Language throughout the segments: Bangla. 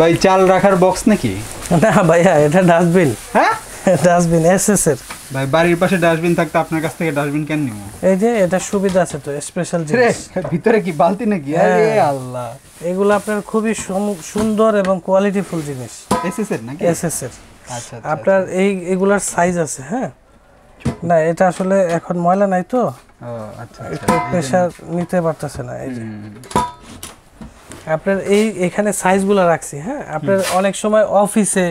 ভাই চাল রাখার বক্স নাকি না ভাইয়া এটা ডাস্টবিন হ্যাঁ ডাস্টবিন এসএস এর ভাই বাড়ির পাশে ডাস্টবিন থাকতে আপনার কাছ থেকে ডাস্টবিন কেন নিব এই যে এটা সুবিধা আছে তো স্পেশাল জিনিস ভিতরে কি বালতি নাকি আরে হ্যাঁ। আল্লাহ এগুলো আপনার খুবই সুন্দর এবং কোয়ালিটিফুল জিনিস এসএস এর নাকি এসএস এর আচ্ছা, আচ্ছা, আচ্ছা আপনার এই এগুলার সাইজ আছে হ্যাঁ না এটা আসলে এখন ময়লা নাই তো আচ্ছা প্রেসার আচ্ছা। নিতে পারতেছে না এই যে আপনার এই এখানে সাইজগুলো রাখছি হ্যাঁ আপনার অনেক সময় অফিসে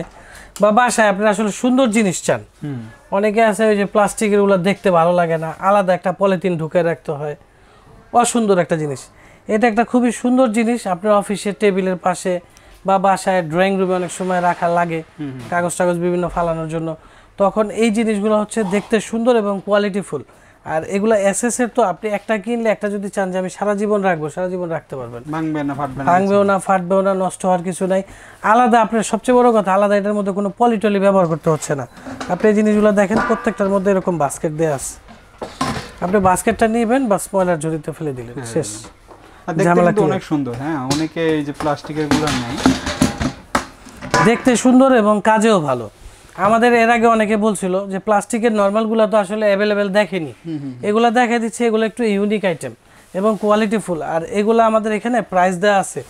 বা বাসায় আপনার আসলে সুন্দর জিনিস চান অনেকে আছে ওই যে প্লাস্টিকের ওগুলো দেখতে ভালো লাগে না আলাদা একটা পলিথিন ঢুকে রাখতে হয় অসুন্দর একটা জিনিস এটা একটা খুবই সুন্দর জিনিস আপনার অফিসের টেবিলের পাশে বা বাসায় ড্রয়িং রুমে অনেক সময় রাখা লাগে কাগজ টাগজ বিভিন্ন ফালানোর জন্য তখন এই জিনিসগুলো হচ্ছে দেখতে সুন্দর এবং কোয়ালিটিফুল আর এগুলো এর তো আপনি একটা কিনলে একটা যদি চান যে আমি সারা জীবন রাখবো সারা জীবন রাখতে পারবেন ভাঙবে না ফাটবে না ভাঙবেও না ফাটবেও না নষ্ট হওয়ার কিছু নাই আলাদা আপনার সবচেয়ে বড় কথা আলাদা এটার মধ্যে কোনো পলিটলি ব্যবহার করতে হচ্ছে না আপনি এই জিনিসগুলো দেখেন প্রত্যেকটার মধ্যে এরকম বাস্কেট দেওয়া আছে আপনি বাস্কেটটা নিবেন বা স্পয়লার ঝুড়িতে ফেলে দিলেন হ্যাঁ। শেষ দেখতে অনেক সুন্দর হ্যাঁ অনেকে এই যে প্লাস্টিকের গুলো নেই দেখতে সুন্দর এবং কাজেও ভালো আমাদের এর আগে অনেকে বলছিল যে প্লাস্টিকের নর্মালগুলো তো আসলে অ্যাভেলেবেল দেখেনি এগুলো দেখা দিচ্ছে এগুলো একটু ইউনিক আইটেম এবং কোয়ালিটি ফুল আর এগুলো আমাদের এখানে প্রাইস দেওয়া আছে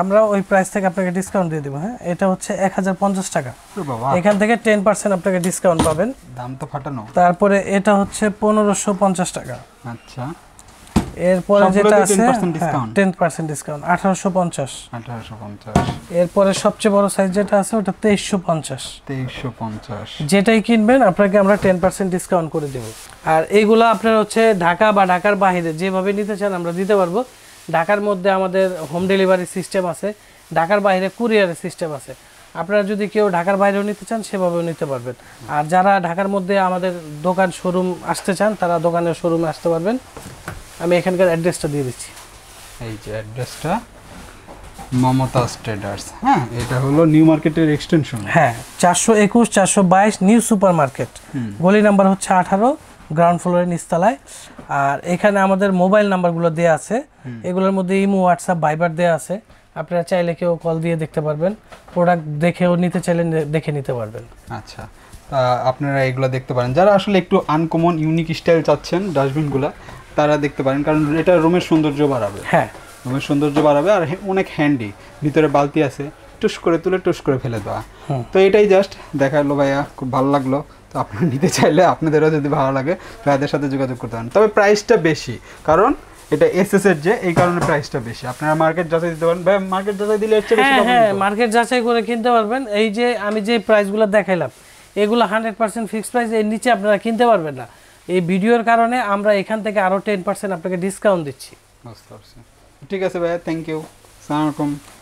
আমরা ওই প্রাইস থেকে আপনাকে ডিসকাউন্ট দিয়ে দেবো হ্যাঁ এটা হচ্ছে এক হাজার পঞ্চাশ টাকা এখান থেকে টেন পার্সেন্ট আপনাকে ডিসকাউন্ট পাবেন দাম তো ফাটানো তারপরে এটা হচ্ছে পনেরোশো পঞ্চাশ টাকা আচ্ছা এরপরে যেটা আছে 10% ডিসকাউন্ট 10% ডিসকাউন্ট 1850 1850 এরপরে সবচেয়ে বড় সাইজ যেটা আছে ওটা 2350 2350 যেটাই কিনবেন আপনাকে আমরা 10% ডিসকাউন্ট করে দেব আর এইগুলো আপনার হচ্ছে ঢাকা বা ঢাকার বাইরে যেভাবে নিতে চান আমরা দিতে পারবো ঢাকার মধ্যে আমাদের হোম ডেলিভারি সিস্টেম আছে ঢাকার বাইরে কুরিয়ারের সিস্টেম আছে আপনারা যদি কেউ ঢাকার বাইরেও নিতে চান সেভাবেও নিতে পারবেন আর যারা ঢাকার মধ্যে আমাদের দোকান শোরুম আসতে চান তারা দোকানের শোরুমে আসতে পারবেন আমি এখানকার অ্যাড্রেসটা দিয়ে দিচ্ছি এই যে অ্যাড্রেসটা মমতাজ ট্রেডার্স হ্যাঁ এটা হলো নিউ মার্কেটের এক্সটেনশন হ্যাঁ চারশো একুশ চারশো বাইশ নিউ সুপার মার্কেট গলি নাম্বার হচ্ছে আঠারো গ্রাউন্ড ফ্লোরের নিস্তালায় আর এখানে আমাদের মোবাইল নাম্বারগুলো দেওয়া আছে এগুলোর মধ্যে ইমো হোয়াটসঅ্যাপ ভাইবার দেওয়া আছে আপনারা চাইলে কেউ কল দিয়ে দেখতে পারবেন প্রোডাক্ট দেখেও নিতে চাইলে দেখে নিতে পারবেন আচ্ছা আপনারা এগুলো দেখতে পারেন যারা আসলে একটু আনকমন ইউনিক স্টাইল চাচ্ছেন ডাস্টবিনগুলো তারা দেখতে পারেন কারণ এটা রুমের সৌন্দর্য বাড়াবে হ্যাঁ রুমের সৌন্দর্য বাড়াবে আর অনেক হ্যান্ডি ভিতরে বালতি আছে টুস করে তুলে টুস করে ফেলে দেওয়া তো এটাই জাস্ট দেখালো ভাইয়া খুব ভালো লাগলো তো আপনারা নিতে চাইলে আপনাদেরও যদি ভালো লাগে ভাইয়াদের সাথে যোগাযোগ করতে পারেন তবে প্রাইসটা বেশি কারণ এটা এস এর যে এই কারণে প্রাইসটা বেশি আপনারা মার্কেট যাচাই দিতে পারেন ভাই মার্কেট যাচাই দিলে হচ্ছে হ্যাঁ হ্যাঁ মার্কেট যাচাই করে কিনতে পারবেন এই যে আমি যে প্রাইসগুলো দেখাইলাম এগুলো হান্ড্রেড পার্সেন্ট ফিক্সড প্রাইস এর নিচে আপনারা কিনতে পারবেন না এই ভিডিওর কারণে আমরা এখান থেকে আরও টেন পার্সেন্ট আপনাকে ডিসকাউন্ট দিচ্ছি ঠিক আছে ভাইয়া থ্যাংক ইউ সালামালাইকুম